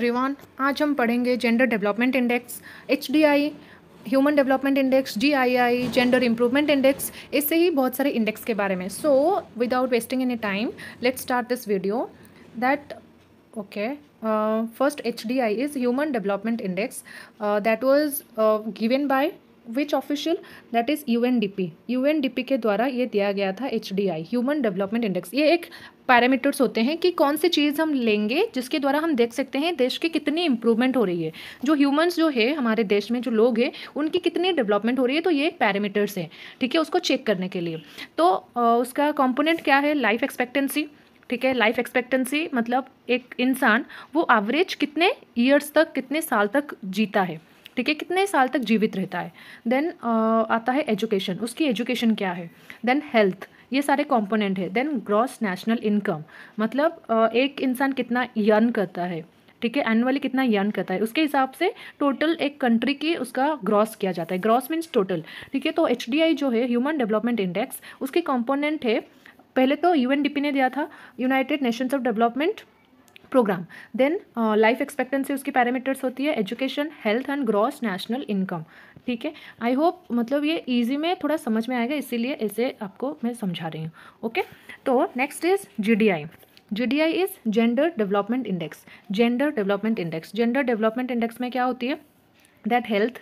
रिवान आज हम पढ़ेंगे gender development index H human development index G I I gender improvement index इससे ही बहुत सारे इंडेक्स के बारे में so without wasting any time let start this video that okay first H D I is human development index that was given by which official that is U N D P U N N डी के द्वारा ये दिया गया था H D I human development index ये एक parameters होते हैं कि कौन सी चीज़ हम लेंगे जिसके द्वारा हम देख सकते हैं देश की कितनी इंप्रूवमेंट हो रही है जो ह्यूमन्स जो है हमारे देश में जो लोग हैं उनकी कितनी डेवलपमेंट हो रही है तो ये पैरामीटर्स हैं ठीक है उसको चेक करने के लिए तो उसका कॉम्पोनेंट क्या है लाइफ एक्सपेक्टेंसी ठीक है लाइफ एक्सपेक्टेंसी मतलब एक इंसान वो एवरेज कितने ईयर्स तक कितने साल तक जीता है ठीक है कितने साल तक जीवित रहता है देन आता है एजुकेशन उसकी एजुकेशन क्या है देन हेल्थ ये सारे कंपोनेंट है देन ग्रॉस नेशनल इनकम मतलब uh, एक इंसान कितना यर्न करता है ठीक है एनुअली कितना यर्न करता है उसके हिसाब से टोटल एक कंट्री की उसका ग्रॉस किया जाता है ग्रॉस मीन्स टोटल ठीक है तो एच जो है ह्यूमन डेवलपमेंट इंडेक्स उसके कॉम्पोनेंट है पहले तो यूएनडीपी ने दिया था united nations of development programme then life expectancy उसकी पैरामीटर्स होती है education health and gross national income ठीक है आई होप मतलब ये ईजी में थोड़ा समझ में आएगा इसीलिए ऐसे आपको मैं समझा रही हूँ ओके तो next is G D I G is gender development index gender development index gender development index में क्या होती है दैट हेल्थ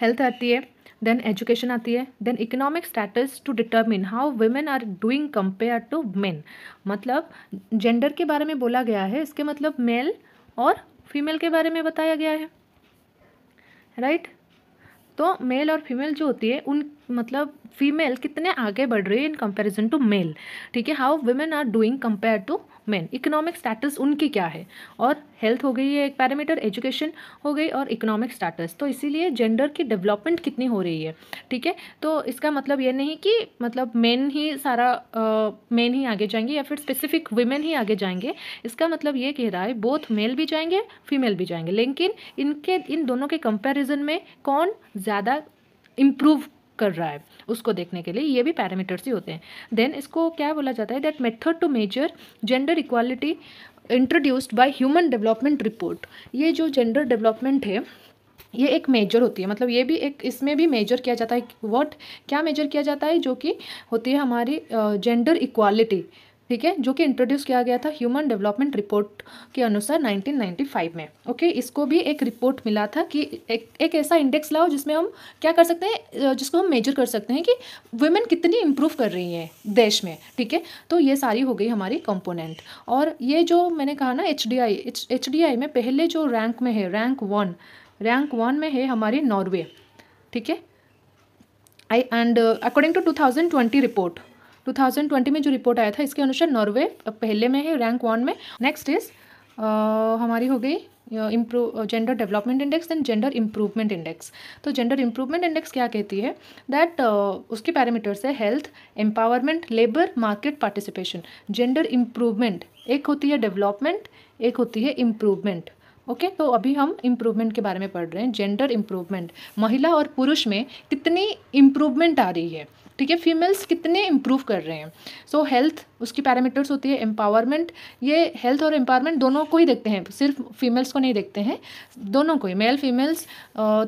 हेल्थ आती है देन एजुकेशन आती है then economic status to determine how women are doing compare to men मतलब gender के बारे में बोला गया है इसके मतलब मेल और फीमेल के बारे में बताया गया है राइट right? तो मेल और फीमेल जो होती है उन मतलब फीमेल कितने आगे बढ़ रही है इन कंपैरिजन टू मेल ठीक है how women are doing compare to men economic status उनकी क्या है और हेल्थ हो गई है एक पैरामीटर एजुकेशन हो गई और इकोनॉमिक स्टेटस तो इसीलिए जेंडर की डेवलपमेंट कितनी हो रही है ठीक है तो इसका मतलब ये नहीं कि मतलब मेन ही सारा मेन ही आगे जाएंगे या फिर स्पेसिफिक वुमेन ही आगे जाएंगे इसका मतलब ये कह रहा है बोथ मेल भी जाएंगे फीमेल भी जाएंगे लेकिन इनके इन दोनों के कंपेरिजन में कौन ज़्यादा इम्प्रूव कर रहा है उसको देखने के लिए ये भी पैरामीटर्स ही होते हैं देन इसको क्या बोला जाता है that method to measure gender equality introduced by human development report ये जो जेंडर डेवलपमेंट है ये एक मेजर होती है मतलब ये भी एक इसमें भी मेजर किया जाता है व्हाट क्या मेजर किया जाता है जो कि होती है हमारी जेंडर इक्वालिटी ठीक है जो कि इंट्रोड्यूस किया गया था ह्यूमन डेवलपमेंट रिपोर्ट के अनुसार 1995 में ओके इसको भी एक रिपोर्ट मिला था कि एक एक ऐसा इंडेक्स लाओ जिसमें हम क्या कर सकते हैं जिसको हम मेजर कर सकते हैं कि वुमेन कितनी इम्प्रूव कर रही हैं देश में ठीक है तो ये सारी हो गई हमारी कंपोनेंट और ये जो मैंने कहा ना एच डी में पहले जो रैंक में है रैंक वन रैंक वन में है हमारे नॉर्वे ठीक है I and according to to report 2020 में जो रिपोर्ट आया था इसके अनुसार नॉर्वे पहले में है रैंक वन में नेक्स्ट इज हमारी हो गई improve gender development index and gender improvement index तो जेंडर इम्प्रूवमेंट इंडेक्स क्या कहती है दैट uh, उसके पैरामीटर्स है health empowerment labour market participation gender improvement एक होती है डेवलपमेंट एक होती है इम्प्रूवमेंट ओके okay, तो अभी हम इम्प्रूवमेंट के बारे में पढ़ रहे हैं जेंडर इम्प्रूवमेंट महिला और पुरुष में कितनी इम्प्रूवमेंट आ रही है ठीक है फीमेल्स कितने इम्प्रूव कर रहे हैं सो so, हेल्थ उसकी पैरामीटर्स होती है एम्पावरमेंट ये हेल्थ और एम्पावरमेंट दोनों को ही देखते हैं सिर्फ फीमेल्स को नहीं देखते हैं दोनों को ही मेल फीमेल्स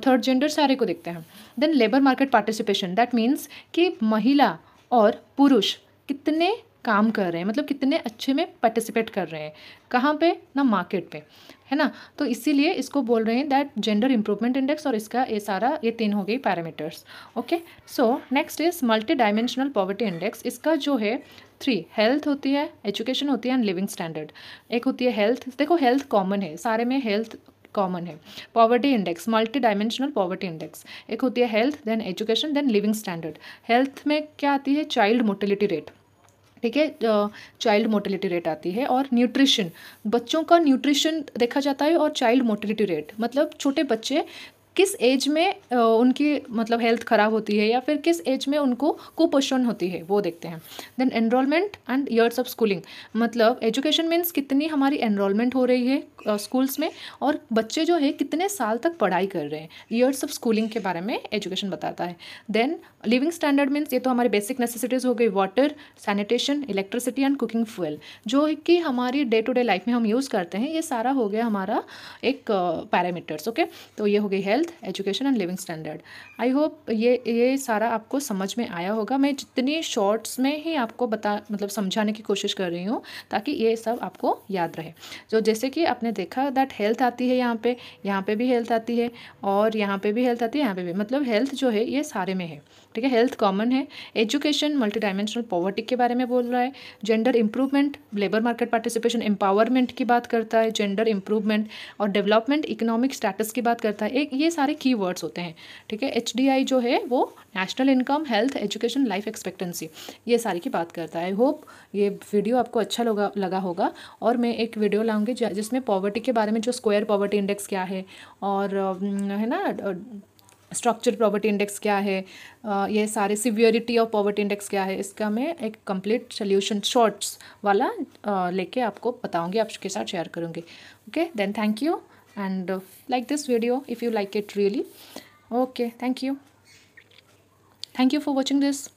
थर्ड जेंडर सारे को देखते हैं then labour market participation that means कि महिला और पुरुष कितने काम कर रहे हैं मतलब कितने अच्छे में पार्टिसिपेट कर रहे हैं कहाँ पे ना मार्केट पे है ना तो इसीलिए इसको बोल रहे हैं दैट जेंडर इम्प्रूवमेंट इंडेक्स और इसका ये सारा ये तीन हो गई parameters okay so next is multi dimensional poverty index इसका जो है थ्री हेल्थ होती है एजुकेशन होती है एंड लिविंग स्टैंडर्ड एक होती है हेल्थ देखो हेल्थ कॉमन है सारे में हेल्थ कॉमन है poverty index multi dimensional poverty index एक होती है health then education then living standard health में क्या आती है चाइल्ड मोटिलिटी रेट ठीक है चाइल्ड मोटिलिटी रेट आती है और न्यूट्रिशन बच्चों का न्यूट्रिशन देखा जाता है और चाइल्ड मोटिलिटी रेट मतलब छोटे बच्चे किस एज में उनकी मतलब हेल्थ ख़राब होती है या फिर किस एज में उनको कुपोषण होती है वो देखते हैं then enrolment and years of schooling मतलब एजुकेशन मीन्स कितनी हमारी एनरोलमेंट हो रही है स्कूल्स में और बच्चे जो है कितने साल तक पढ़ाई कर रहे हैं ईयर्स ऑफ स्कूलिंग के बारे में एजुकेशन बताता है देन लिविंग स्टैंडर्ड मीन्स ये तो हमारे बेसिक नेसेसिटीज़ हो गई water sanitation electricity and cooking fuel जो कि हमारी डे टू डे लाइफ में हम यूज़ करते हैं ये सारा हो गया हमारा एक पैरामीटर्स ओके तो ये हो गई health health education and living standard I hope ये ये सारा आपको समझ में आया होगा मैं जितनी शॉर्ट्स में ही आपको बता मतलब समझाने की कोशिश कर रही हूँ ताकि ये सब आपको याद रहे जो तो जैसे कि आपने देखा दैट हेल्थ आती है यहाँ पे यहाँ पे भी हेल्थ आती है और यहाँ पे भी हेल्थ आती है यहाँ पे भी मतलब हेल्थ जो है ये सारे में है ठीक है हेल्थ कॉमन है एजुकेशन मल्टी डायमेंशनल पॉवर्टी के बारे में बोल रहा है gender improvement labour market participation empowerment की बात करता है जेंडर इंप्रूवमेंट और डेवलपमेंट इकोनॉमिक स्टेटस की बात करता है एक ये सारे की वर्ड्स होते हैं ठीक है एच जो है वो national income health education life expectancy ये सारी की बात करता है आई होप ये वीडियो आपको अच्छा लगा लगा होगा और मैं एक वीडियो लाऊंगी जिसमें पॉवर्टी के बारे में जो स्क्वायर पॉवर्टी इंडेक्स क्या है और है ना स्ट्रक्चर पॉवर्टी इंडेक्स क्या है ये सारे सिवियरिटी ऑफ पॉवर्टी इंडेक्स क्या है इसका मैं एक कंप्लीट सोल्यूशन शॉर्ट्स वाला लेके आपको बताऊंगी आपके साथ शेयर करूँगी okay then thank you and like this video if you like it really okay thank you thank you for watching this